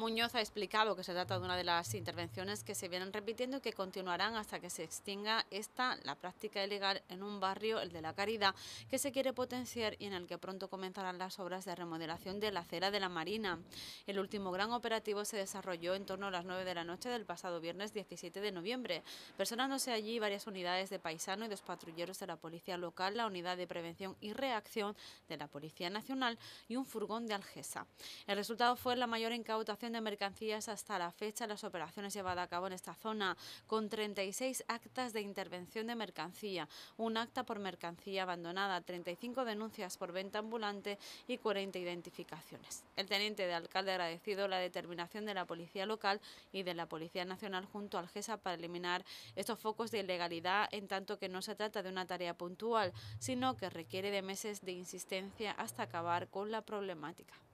Muñoz ha explicado que se trata de una de las intervenciones que se vienen repitiendo y que continuarán hasta que se extinga esta, la práctica ilegal en un barrio, el de la Caridad, que se quiere potenciar y en el que pronto comenzarán las obras de remodelación de la acera de la Marina. El último gran operativo se desarrolló en torno a las 9 de la noche del pasado viernes 17 de noviembre, personándose allí varias unidades de paisano y dos patrulleros de la Policía Local, la Unidad de Prevención y Reacción de la Policía Nacional y un furgón de Algesa. El resultado fue la mayor incautación de mercancías hasta la fecha las operaciones llevadas a cabo en esta zona, con 36 actas de intervención de mercancía, un acta por mercancía abandonada, 35 denuncias por venta ambulante y 40 identificaciones. El teniente de alcalde ha agradecido la determinación de la policía local y de la Policía Nacional junto al GESA para eliminar estos focos de ilegalidad, en tanto que no se trata de una tarea puntual, sino que requiere de meses de insistencia hasta acabar con la problemática.